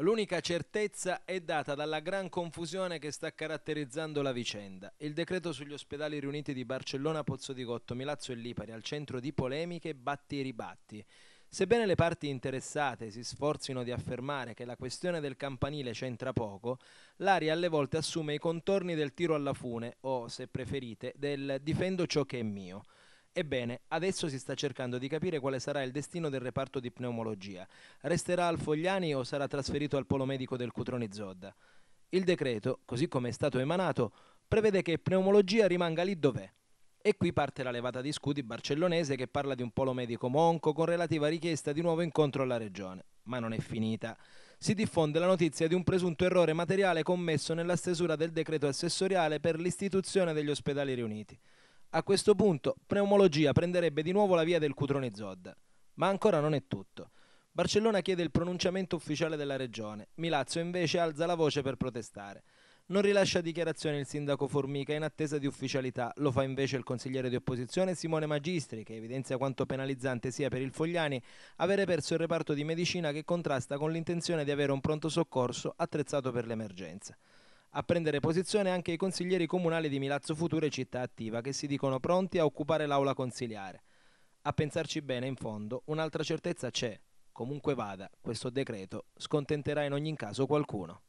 L'unica certezza è data dalla gran confusione che sta caratterizzando la vicenda. Il decreto sugli ospedali riuniti di Barcellona, Pozzo di Gotto, Milazzo e Lipari al centro di polemiche batti e ribatti. Sebbene le parti interessate si sforzino di affermare che la questione del campanile c'entra poco, l'aria alle volte assume i contorni del tiro alla fune o, se preferite, del difendo ciò che è mio. Ebbene, adesso si sta cercando di capire quale sarà il destino del reparto di pneumologia. Resterà al Fogliani o sarà trasferito al polo medico del Cutroni Zodda? Il decreto, così come è stato emanato, prevede che pneumologia rimanga lì dov'è. E qui parte la levata di scudi barcellonese che parla di un polo medico monco con relativa richiesta di nuovo incontro alla regione. Ma non è finita si diffonde la notizia di un presunto errore materiale commesso nella stesura del decreto assessoriale per l'istituzione degli ospedali riuniti. A questo punto, pneumologia prenderebbe di nuovo la via del Cutrone Zodda. Ma ancora non è tutto. Barcellona chiede il pronunciamento ufficiale della regione, Milazzo invece alza la voce per protestare. Non rilascia dichiarazioni il sindaco Formica in attesa di ufficialità, lo fa invece il consigliere di opposizione Simone Magistri, che evidenzia quanto penalizzante sia per il Fogliani avere perso il reparto di medicina che contrasta con l'intenzione di avere un pronto soccorso attrezzato per l'emergenza. A prendere posizione anche i consiglieri comunali di Milazzo Futura e Città Attiva, che si dicono pronti a occupare l'aula consiliare. A pensarci bene, in fondo, un'altra certezza c'è. Comunque vada, questo decreto scontenterà in ogni caso qualcuno.